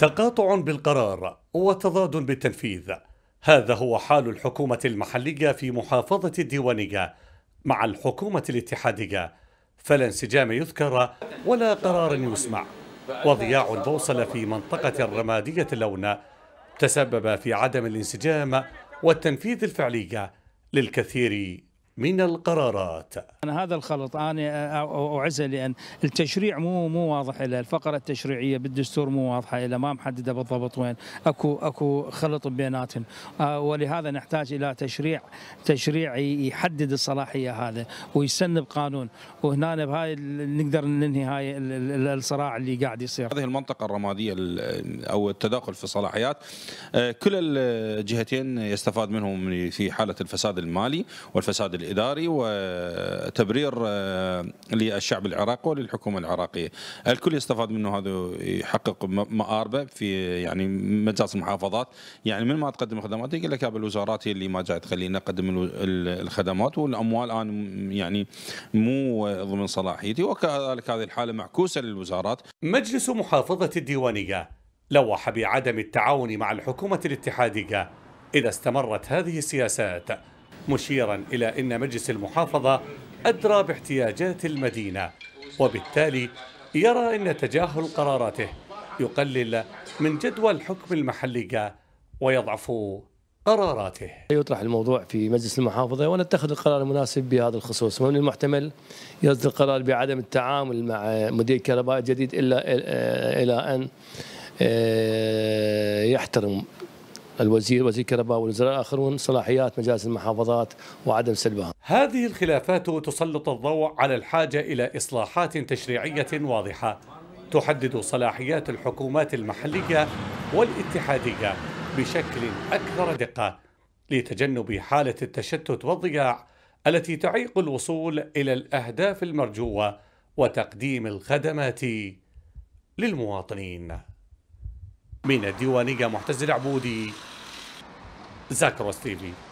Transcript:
تقاطع بالقرار وتضاد بالتنفيذ هذا هو حال الحكومة المحلية في محافظة الديوانية مع الحكومة الاتحادية فلا انسجام يذكر ولا قرار يسمع وضياع البوصلة في منطقة الرمادية اللون تسبب في عدم الانسجام والتنفيذ الفعلية للكثير من القرارات أنا هذا الخلط أنا أعزه لأن التشريع مو مو واضح إلى الفقرة التشريعية بالدستور مو واضحة إلى ما محددة بالضبط وين أكو أكو خلط بيناتهم آه، ولهذا نحتاج إلى تشريع تشريع يحدد الصلاحية هذا ويسن بقانون وهنا بهاي نقدر ننهي هاي الصراع اللي قاعد يصير هذه المنطقة الرمادية أو التداخل في الصلاحيات آه، كل الجهتين يستفاد منهم في حالة الفساد المالي والفساد الإداري وتبرير آه، للشعب العراقي وللحكومة العراقية الكل يستفاد منه هذا يحقق مآربه في يعني مجالس المحافظات يعني من ما تقدم خدمات يقول لك الوزارات اللي ما جاي تخلينا اقدم الخدمات والاموال انا يعني مو ضمن صلاحيتي وكذلك هذه الحاله معكوسه للوزارات مجلس محافظه الديوانيه لوح بعدم التعاون مع الحكومه الاتحاديه اذا استمرت هذه السياسات مشيرا إلى أن مجلس المحافظة أدرى باحتياجات المدينة وبالتالي يرى أن تجاهل قراراته يقلل من جدوى الحكم المحلي ويضعف قراراته يطرح الموضوع في مجلس المحافظة ونتخذ القرار المناسب بهذا الخصوص ومن المحتمل يصدر قرار بعدم التعامل مع مدير كهرباء جديد إلا إلى أن آه، يحترم الوزير وزير الكهرباء والوزراء الاخرون صلاحيات مجالس المحافظات وعدم سلبها هذه الخلافات تسلط الضوء على الحاجة إلى إصلاحات تشريعية واضحة تحدد صلاحيات الحكومات المحلية والاتحادية بشكل أكثر دقة لتجنب حالة التشتت والضياع التي تعيق الوصول إلى الأهداف المرجوة وتقديم الخدمات للمواطنين من الديوانية معتز العبودي زاكروس تي في